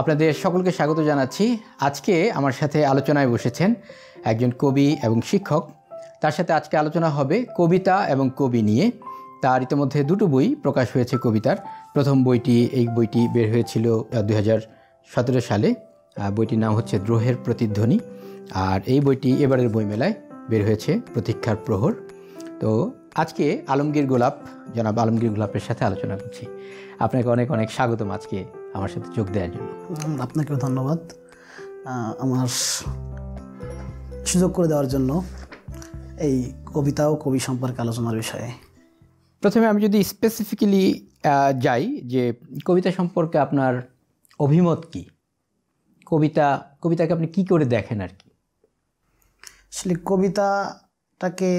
আপনাদের সকলকে স্বাগত জানাচ্ছি আজকে আমার সাথে আলোচনায় বসেছেন একজন কবি এবং শিক্ষক তার সাথে আজকে আলোচনা হবে কবিতা এবং কবি নিয়ে তার ইতিমধ্যে দুটো বই প্রকাশ হয়েছে কবিতার প্রথম বইটি এই বইটি বের হয়েছিল সতেরো সালে বইটির নাম হচ্ছে দ্রোহের প্রতিধ্বনি আর এই বইটি এবারের বইমেলায় বের হয়েছে প্রতীক্ষার প্রহর তো আজকে আলমগীর গোলাপ জনাব আলমগীর গোলাপের সাথে আলোচনা করছি আপনাকে অনেক অনেক স্বাগতম আজকে আমার সাথে যোগ দেওয়ার জন্য আপনাকেও ধন্যবাদ আমার সুযোগ করে দেওয়ার জন্য এই কবিতা ও কবি সম্পর্কে আলোচনার বিষয়ে প্রথমে আমি যদি স্পেসিফিক্যালি যাই যে কবিতা সম্পর্কে আপনার অভিমত কি কবিতা কবিতাকে আপনি কি করে দেখেন আর কি আসলে কবিতাটাকে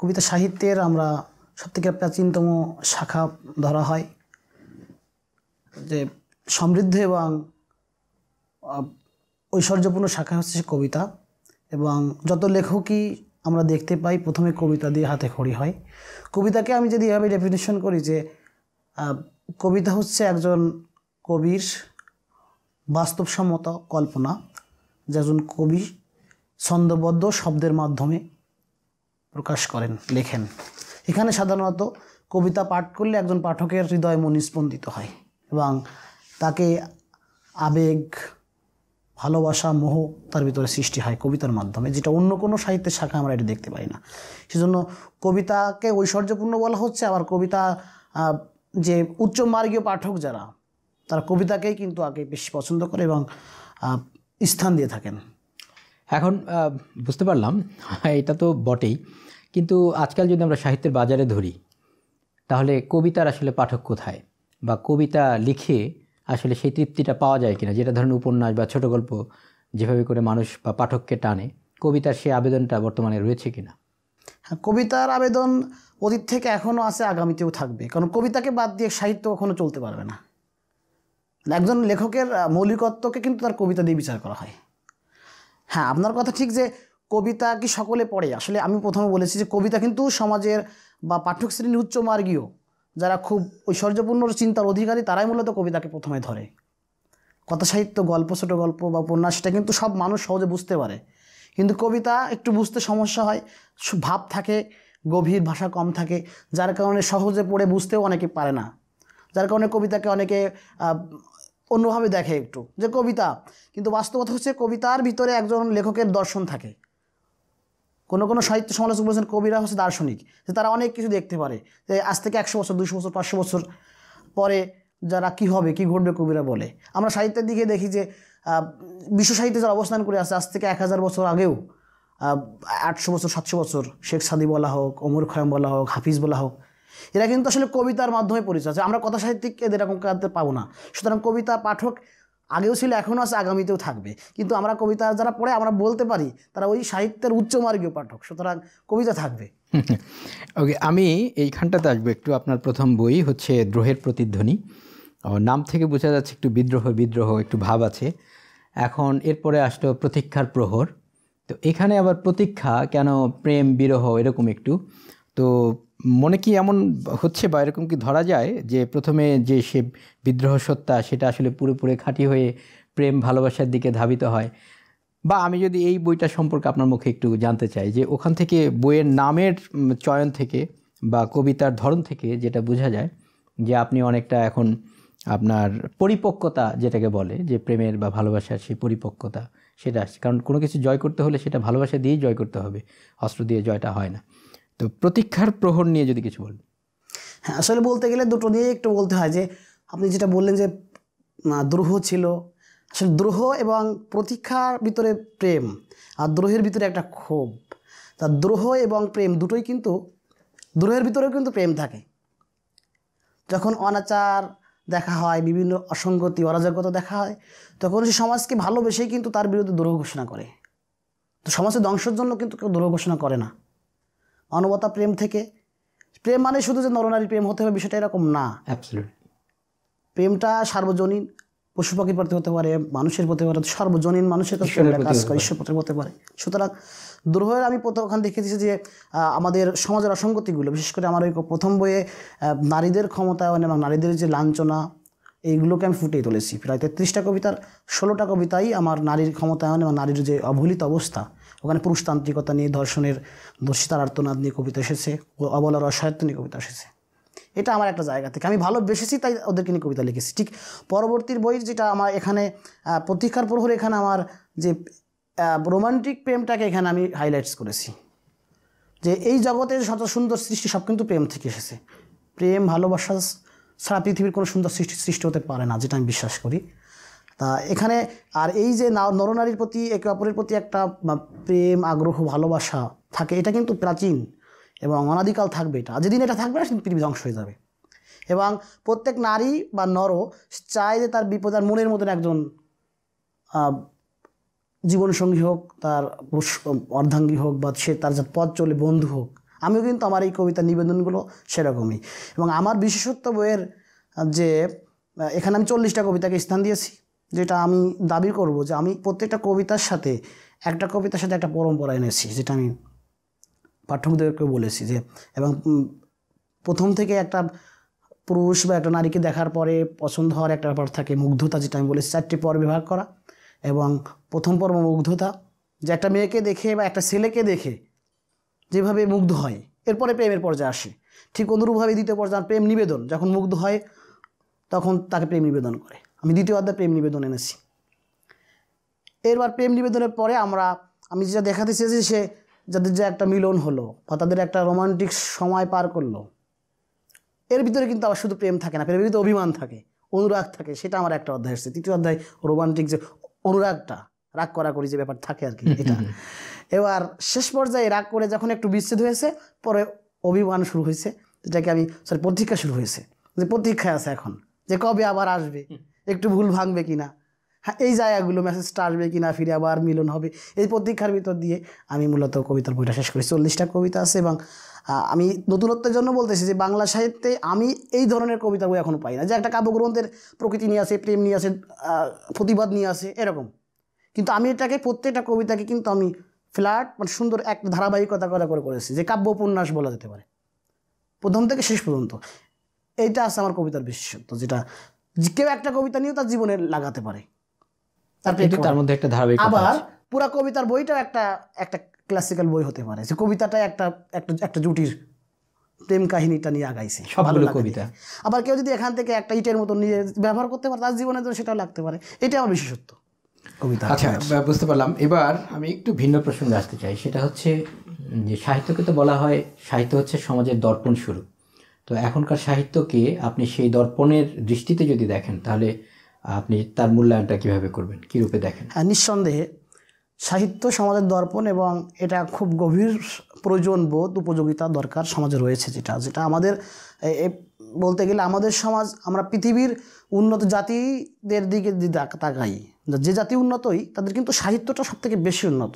কবিতা সাহিত্যের আমরা সবথেকে প্রাচীনতম শাখা ধরা হয় যে সমৃদ্ধ এবং ঐশ্বর্যপূর্ণ শাখা হচ্ছে কবিতা এবং যত লেখকই আমরা দেখতে পাই প্রথমে কবিতা দিয়ে হাতে খড়ি হয় কবিতাকে আমি যদি এভাবে ডেফিনেশন করি যে কবিতা হচ্ছে একজন কবির বাস্তবসম্মত কল্পনা একজন কবি ছন্দবদ্ধ শব্দের মাধ্যমে প্রকাশ করেন লেখেন এখানে সাধারণত কবিতা পাঠ করলে একজন পাঠকের হৃদয় মন স্পন্দিত হয় এবং তাকে আবেগ ভালোবাসা মোহ তার ভিতরে সৃষ্টি হয় কবিতার মাধ্যমে যেটা অন্য কোনো সাহিত্যের শাখা আমরা এটা দেখতে পাই না সেজন্য কবিতাকে ঐশ্বর্যপূর্ণ বলা হচ্ছে আবার কবিতা যে উচ্চ মার্গীয় পাঠক যারা তারা কবিতাকেই কিন্তু আগে বেশি পছন্দ করে এবং স্থান দিয়ে থাকেন এখন বুঝতে পারলাম এটা তো বটেই কিন্তু আজকাল যদি আমরা সাহিত্যের বাজারে ধরি তাহলে কবিতার আসলে পাঠক কোথায় বা কবিতা লিখে আসলে সেই তৃপ্তিটা পাওয়া যায় কিনা যেটা ধরেন উপন্যাস বা ছোট গল্প যেভাবে করে মানুষ বা পাঠককে টানে কবিতার সেই আবেদনটা বর্তমানে রয়েছে কিনা হ্যাঁ কবিতার আবেদন অতীত থেকে এখনও আছে আগামীতেও থাকবে কারণ কবিতাকে বাদ দিয়ে সাহিত্য কখনো চলতে পারবে না একজন লেখকের মৌলিকত্বকে কিন্তু তার কবিতা দিয়ে বিচার করা হয় হ্যাঁ আপনার কথা ঠিক যে কবিতা কি সকলে পড়ে আসলে আমি প্রথমে বলেছি যে কবিতা কিন্তু সমাজের বা পাঠক শ্রেণীর উচ্চমার্গীয় যারা খুব ঐশ্বর্যপূর্ণ চিন্তার অধিকারী তারাই মূলত কবিতাকে প্রথমে ধরে কথা সাহিত্য গল্প ছোটো গল্প বা উপন্যাস সেটা কিন্তু সব মানুষ সহজে বুঝতে পারে কিন্তু কবিতা একটু বুঝতে সমস্যা হয় ভাব থাকে গভীর ভাষা কম থাকে যার কারণে সহজে পড়ে বুঝতেও অনেকে পারে না যার কারণে কবিতাকে অনেকে অন্যভাবে দেখে একটু যে কবিতা কিন্তু বাস্তবতা হচ্ছে কবিতার ভিতরে একজন লেখকের দর্শন থাকে কোনো কোনো সাহিত্য সমালোচক বলেছেন কবিরা হচ্ছে দার্শনিক যে তারা অনেক কিছু দেখতে পারে যে আজ থেকে একশো বছর দুশো বছর পাঁচশো বছর পরে যারা কি হবে কি ঘটবে কবিরা বলে আমরা সাহিত্যের দিকে দেখি যে বিশ্ব সাহিত্যে যারা অবস্থান করে আছে আজ থেকে এক হাজার বছর আগেও আটশো বছর সাতশো বছর শেখ সাদি বলা হোক অমর খয়াম বলা হোক হাফিজ বলা হোক এরা কিন্তু আসলে কবিতার মাধ্যমে পরিচয় আছে আমরা কথা সাহিত্যিক এদের এরকম কাজ পাবো না সুতরাং কবিতা পাঠক আগেও ছিল এখনও আছে আগামীতেও থাকবে কিন্তু আমরা কবিতা যারা পড়ে আমরা বলতে পারি তারা ওই সাহিত্যের উচ্চমার্গীয় পাঠক সুতরাং কবিতা থাকবে ওকে আমি এইখানটাতে আসবো একটু আপনার প্রথম বই হচ্ছে দ্রোহের প্রতিধ্বনি নাম থেকে বোঝা যাচ্ছে একটু বিদ্রোহ বিদ্রোহ একটু ভাব আছে এখন এরপরে আসলো প্রতীক্ষার প্রহর তো এখানে আবার প্রতীক্ষা কেন প্রেম বিরহ এরকম একটু তো মনে কি এমন হচ্ছে বা এরকম কি ধরা যায় যে প্রথমে যে সে বিদ্রোহ সত্তা সেটা আসলে পুরোপুরি খাঁটি হয়ে প্রেম ভালোবাসার দিকে ধাবিত হয় বা আমি যদি এই বইটা সম্পর্কে আপনার মুখে একটু জানতে চাই যে ওখান থেকে বইয়ের নামের চয়ন থেকে বা কবিতার ধরন থেকে যেটা বোঝা যায় যে আপনি অনেকটা এখন আপনার পরিপক্কতা যেটাকে বলে যে প্রেমের বা ভালোবাসার সেই পরিপক্কতা সেটা আসছে কারণ কোনো কিছু জয় করতে হলে সেটা ভালোবাসা দিয়েই জয় করতে হবে অস্ত্র দিয়ে জয়টা হয় না তো প্রতীক্ষার প্রহর নিয়ে যদি কিছু বলেন হ্যাঁ আসলে বলতে গেলে দুটো নিয়ে একটু বলতে হয় যে আপনি যেটা বললেন যে দ্রোহ ছিল আসলে দ্রোহ এবং প্রতীক্ষার ভিতরে প্রেম আর দ্রোহের ভিতরে একটা ক্ষোভ তা দ্রোহ এবং প্রেম দুটোই কিন্তু দ্রোহের ভিতরেও কিন্তু প্রেম থাকে যখন অনাচার দেখা হয় বিভিন্ন অসঙ্গতি অরাজকতা দেখা হয় তখন সে সমাজকে ভালোবেসেই কিন্তু তার বিরুদ্ধে দ্রোহ ঘোষণা করে তো সমাজের ধ্বংসের জন্য কিন্তু কেউ দ্রোহ ঘোষণা করে না মানবতা প্রেম থেকে প্রেম মানে শুধু যে নরনারী প্রেম হতে হবে বিষয়টা এরকম না প্রেমটা সার্বজনীন পশু পাখির প্রতি হতে পারে মানুষের প্রতি পারে সর্বজনীন মানুষের কাছে কাজ করে হতে পারে সুতরাং দুর্ভয়ের আমি ওখানে দেখেছি যে আমাদের সমাজের অসঙ্গতিগুলো বিশেষ করে আমার ওই প্রথম বইয়ে নারীদের ক্ষমতায়ন এবং নারীদের যে লাঞ্ছনা এইগুলোকে আমি ফুটিয়ে তুলেছি প্রায় তেত্রিশটা কবিতার ষোলোটা কবিতাই আমার নারীর ক্ষমতায়ন এবং নারীর যে অবহেলিত অবস্থা ওখানে পুরুষতান্ত্রিকতা নিয়ে ধর্ষণের দর্শিতার আর্তনাদ নিয়ে কবিতা এসেছে ও অবলার অসহায়ত্ব নিয়ে কবিতা এসেছে এটা আমার একটা জায়গা থেকে আমি ভালো বেসেছি তাই ওদেরকে নিয়ে কবিতা লিখেছি ঠিক পরবর্তীর বই যেটা আমার এখানে প্রতীক্ষার প্রহর এখানে আমার যে রোমান্টিক প্রেমটাকে এখানে আমি হাইলাইটস করেছি যে এই জগতের শত সুন্দর সৃষ্টি সব কিন্তু প্রেম থেকে এসেছে প্রেম ভালোবাসা ছাড়া পৃথিবীর কোনো সুন্দর সৃষ্টি সৃষ্টি হতে পারে না যেটা আমি বিশ্বাস করি তা এখানে আর এই যে নরনারীর প্রতি একে অপরের প্রতি একটা প্রেম আগ্রহ ভালোবাসা থাকে এটা কিন্তু প্রাচীন এবং অনাদিকাল থাকবে এটা যেদিন এটা থাকবে না সেদিন পৃথিবী ধ্বংস হয়ে যাবে এবং প্রত্যেক নারী বা নর চায় যে তার বিপদ আর মনের মতন একজন জীবনসঙ্গী হোক তার অর্ধাঙ্গী হোক বা সে তার পথ চলে বন্ধু হোক আমিও কিন্তু আমার এই কবিতা নিবেদনগুলো সেরকমই এবং আমার বিশেষত্ব বইয়ের যে এখানে আমি চল্লিশটা কবিতাকে স্থান দিয়েছি যেটা আমি দাবি করব যে আমি প্রত্যেকটা কবিতার সাথে একটা কবিতার সাথে একটা পরম্পরা এনেছি যেটা আমি পাঠকদেরকে বলেছি যে এবং প্রথম থেকে একটা পুরুষ বা একটা নারীকে দেখার পরে পছন্দ হওয়ার একটা ব্যাপার থাকে মুগ্ধতা যেটা আমি বলেছি চারটি পর বিভাগ করা এবং প্রথম পর্ব মুগ্ধতা যে একটা মেয়েকে দেখে বা একটা ছেলেকে দেখে যেভাবে মুগ্ধ হয় এরপরে প্রেমের পর্যায়ে আসে ঠিক অনুরূপভাবে দ্বিতীয় পর্যায়ে প্রেম নিবেদন যখন মুগ্ধ হয় তখন তাকে প্রেম নিবেদন করে আমি দ্বিতীয় অধ্যায় প্রেম নিবেদন এনেছি এরবার প্রেম নিবেদনের পরে আমরা আমি যেটা দেখাতে চেয়েছি সে যাদের যে একটা মিলন হলো বা তাদের একটা রোমান্টিক সময় পার করলো এর ভিতরে কিন্তু আবার শুধু প্রেম থাকে না প্রেমের ভিতরে অভিমান থাকে অনুরাগ থাকে সেটা আমার একটা অধ্যায় এসেছে তৃতীয় অধ্যায় রোমান্টিক যে অনুরাগটা রাগ করি যে ব্যাপার থাকে আর কি এটা এবার শেষ পর্যায়ে রাগ করে যখন একটু বিচ্ছেদ হয়েছে পরে অভিমান শুরু হয়েছে যেটাকে আমি সরি প্রতীক্ষা শুরু হয়েছে যে প্রতীক্ষায় আছে এখন যে কবে আবার আসবে একটু ভুল ভাঙবে কি না হ্যাঁ এই জায়গাগুলো মেসেজটা আসবে কি না ফিরে আবার মিলন হবে এই প্রতীক্ষার ভিতর দিয়ে আমি মূলত কবিতার বইটা শেষ করি চল্লিশটা কবিতা আছে এবং আমি নতুনত্বের জন্য বলতেছি যে বাংলা সাহিত্যে আমি এই ধরনের কবিতা বই এখনও পাই না যে একটা কাব্যগ্রন্থের প্রকৃতি নিয়ে আসে প্রেম নিয়ে আসে প্রতিবাদ নিয়ে আসে এরকম কিন্তু আমি এটাকে প্রত্যেকটা কবিতাকে কিন্তু আমি ফ্ল্যাট মানে সুন্দর এক ধারাবাহিকতা করা করে করেছি যে কাব্য উপন্যাস বলা যেতে পারে প্রথম থেকে শেষ পর্যন্ত এইটা আছে আমার কবিতার বিশেষত্ব যেটা কেউ একটা কবিতা নিয়েও তার জীবনে লাগাতে পারে তার মধ্যে একটা ধারাবাহিক আবার পুরা কবিতার বইটাও একটা একটা ক্লাসিক্যাল বই হতে পারে যে কবিতাটা একটা একটা একটা জুটির প্রেম কাহিনীটা নিয়ে আগাইছে সবগুলো কবিতা আবার কেউ যদি এখান থেকে একটা ইটের মতো নিয়ে ব্যবহার করতে পারে তার জীবনের জন্য সেটাও লাগতে পারে এটা আমার বিশেষত্ব কবিতা আচ্ছা বুঝতে পারলাম এবার আমি একটু ভিন্ন প্রসঙ্গে আসতে চাই সেটা হচ্ছে যে সাহিত্যকে তো বলা হয় সাহিত্য হচ্ছে সমাজের দর্পণ স্বরূপ তো এখনকার সাহিত্যকে আপনি সেই দর্পণের দৃষ্টিতে যদি দেখেন তাহলে আপনি তার মূল্যায়নটা কীভাবে করবেন কীরূপে দেখেন হ্যাঁ, নিঃসন্দেহে সাহিত্য সমাজের দর্পণ এবং এটা খুব গভীর প্রয়োজন বোধ উপযোগিতা দরকার সমাজে রয়েছে যেটা যেটা আমাদের বলতে গেলে আমাদের সমাজ আমরা পৃথিবীর উন্নত জাতিদের দিকে তাকাই যে জাতি উন্নতই তাদের কিন্তু সাহিত্যটা সবথেকে বেশি উন্নত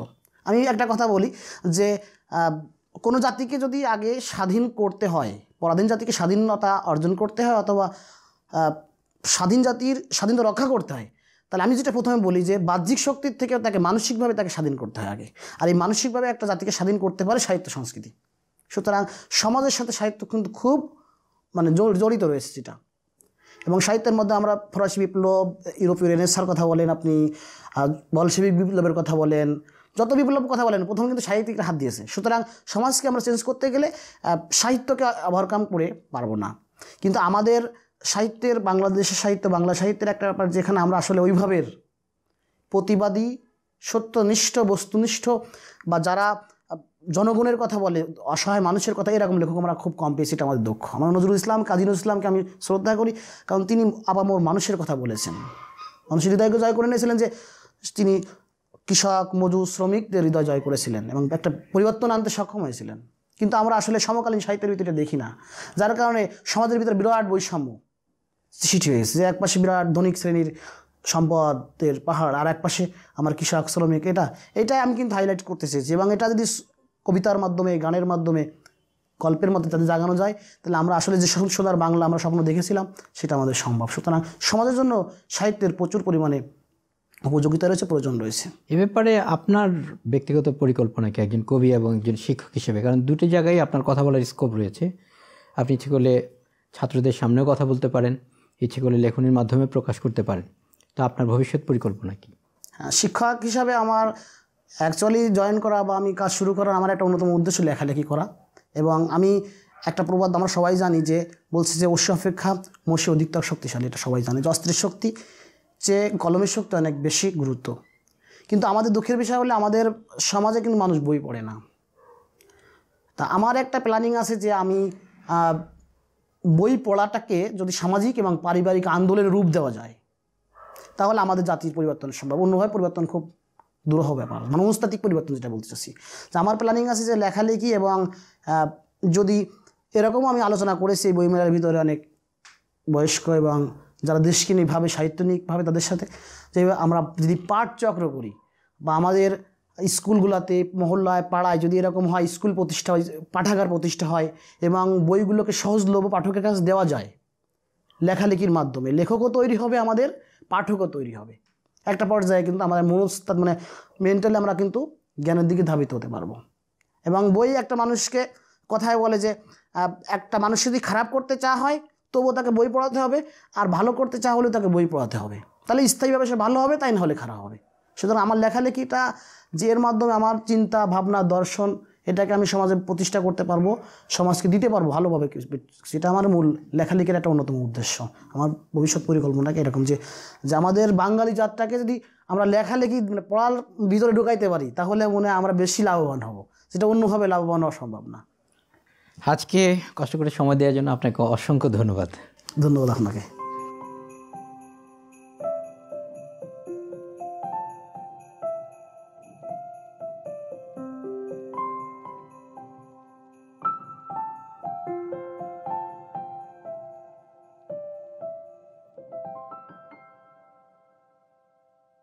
আমি একটা কথা বলি যে কোনো জাতিকে যদি আগে স্বাধীন করতে হয় পরাধীন জাতিকে স্বাধীনতা অর্জন করতে হয় অথবা স্বাধীন জাতির স্বাধীনতা রক্ষা করতে হয় তাহলে আমি যেটা প্রথমে বলি যে বাহ্যিক শক্তির থেকে তাকে মানসিকভাবে তাকে স্বাধীন করতে হয় আগে আর এই মানসিকভাবে একটা জাতিকে স্বাধীন করতে পারে সাহিত্য সংস্কৃতি সুতরাং সমাজের সাথে সাহিত্য কিন্তু খুব মানে জড়িত রয়েছে সেটা এবং সাহিত্যের মধ্যে আমরা ফরাসি বিপ্লব ইউরোপীয় রেনেসার কথা বলেন আপনি বলসেবিক বিপ্লবের কথা বলেন যত বিপ্লব কথা বলেন প্রথম কিন্তু সাহিত্যিকের হাত দিয়েছে সুতরাং সমাজকে আমরা চেঞ্জ করতে গেলে সাহিত্যকে ওভারকাম করে পারবো না কিন্তু আমাদের সাহিত্যের বাংলাদেশের সাহিত্য বাংলা সাহিত্যের একটা ব্যাপার যেখানে আমরা আসলে ওইভাবের প্রতিবাদী সত্যনিষ্ঠ বস্তুনিষ্ঠ বা যারা জনগণের কথা বলে অসহায় মানুষের কথা এরকম লেখক আমরা খুব কম পেয়েছি এটা আমাদের দুঃখ আমার নজরুল ইসলাম কাজী নজরুল ইসলামকে আমি শ্রদ্ধা করি কারণ তিনি মোর মানুষের কথা বলেছেন মানুষের হৃদয়কে জয় করে নিয়েছিলেন যে তিনি কৃষক মজুর শ্রমিকদের হৃদয় জয় করেছিলেন এবং একটা পরিবর্তন আনতে সক্ষম হয়েছিলেন কিন্তু আমরা আসলে সমকালীন সাহিত্যের ভিতরে দেখি না যার কারণে সমাজের ভিতরে বিরাট বৈষম্য সৃষ্টি হয়েছে যে একপাশে বিরাট ধনিক শ্রেণীর সম্পদের পাহাড় আর একপাশে আমার কৃষক শ্রমিক এটা এটাই আমি কিন্তু হাইলাইট করতে চেয়েছি এবং এটা যদি কবিতার মাধ্যমে গানের মাধ্যমে গল্পের মধ্যে তাদের জাগানো যায় তাহলে আমরা আসলে যে সোনার বাংলা আমরা স্বপ্ন দেখেছিলাম সেটা আমাদের সম্ভব সুতরাং সমাজের জন্য সাহিত্যের প্রচুর পরিমাণে উপযোগিতা রয়েছে প্রয়োজন রয়েছে এ ব্যাপারে আপনার ব্যক্তিগত পরিকল্পনা কি একজন কবি এবং একজন শিক্ষক হিসেবে কারণ দুটি জায়গায় আপনার কথা বলার স্কোপ রয়েছে আপনি ইচ্ছে করলে ছাত্রদের সামনেও কথা বলতে পারেন ইচ্ছে করলে লেখনের মাধ্যমে প্রকাশ করতে পারেন তো আপনার ভবিষ্যৎ পরিকল্পনা কি হ্যাঁ শিক্ষক হিসাবে আমার অ্যাকচুয়ালি জয়েন করা বা আমি কাজ শুরু করার আমার একটা অন্যতম উদ্দেশ্য লেখালেখি করা এবং আমি একটা প্রবাদ আমরা সবাই জানি যে বলছে যে অশ্ব অপেক্ষা মশি অধিকতর শক্তিশালী এটা সবাই জানে যে অস্ত্রের শক্তি চেয়ে কলমের শক্তি অনেক বেশি গুরুত্ব কিন্তু আমাদের দুঃখের বিষয় হলে আমাদের সমাজে কিন্তু মানুষ বই পড়ে না তা আমার একটা প্ল্যানিং আছে যে আমি বই পড়াটাকে যদি সামাজিক এবং পারিবারিক আন্দোলনের রূপ দেওয়া যায় তাহলে আমাদের জাতির পরিবর্তন সম্ভব অন্যভাবে পরিবর্তন খুব দুরহ ব্যাপার মানে অনুস্তাত্ত্বিক পরিবর্তন যেটা বলতে চাচ্ছি যে আমার প্ল্যানিং আছে যে লেখালেখি এবং যদি এরকমও আমি আলোচনা করেছি বইমেলার ভিতরে অনেক বয়স্ক এবং যারা দেশকে নিয়ে ভাবে সাহিত্য নিয়ে তাদের সাথে যেভাবে আমরা যদি পাঠ চক্র করি বা আমাদের স্কুলগুলোতে মহল্লায় পাড়ায় যদি এরকম হয় স্কুল প্রতিষ্ঠা হয় পাঠাগার প্রতিষ্ঠা হয় এবং বইগুলোকে সহজলভ্য পাঠকের কাছে দেওয়া যায় লেখালেখির মাধ্যমে লেখকও তৈরি হবে আমাদের পাঠকও তৈরি হবে একটা পর্যায়ে কিন্তু আমাদের মনস্তাত মানে মেন্টালি আমরা কিন্তু জ্ঞানের দিকে ধাবিত হতে পারবো এবং বই একটা মানুষকে কথায় বলে যে একটা মানুষ যদি খারাপ করতে চা হয় তবুও তাকে বই পড়াতে হবে আর ভালো করতে চা হলেও তাকে বই পড়াতে হবে তাহলে স্থায়ীভাবে সে ভালো হবে তাই না হলে খারাপ হবে সুতরাং আমার লেখালেখিটা যে এর মাধ্যমে আমার চিন্তা ভাবনা দর্শন এটাকে আমি সমাজে প্রতিষ্ঠা করতে পারবো সমাজকে দিতে পারবো ভালোভাবে সেটা আমার মূল লেখালেখির একটা অন্যতম উদ্দেশ্য আমার ভবিষ্যৎ পরিকল্পনাকে এরকম যে যে আমাদের বাঙালি জাতটাকে যদি আমরা লেখালেখি মানে পড়ার ভিতরে ঢুকাইতে পারি তাহলে মনে আমরা বেশি লাভবান হব সেটা অন্যভাবে লাভবান হওয়া সম্ভব না আজকে কষ্ট করে সময় দেওয়ার জন্য আপনাকে অসংখ্য ধন্যবাদ ধন্যবাদ আপনাকে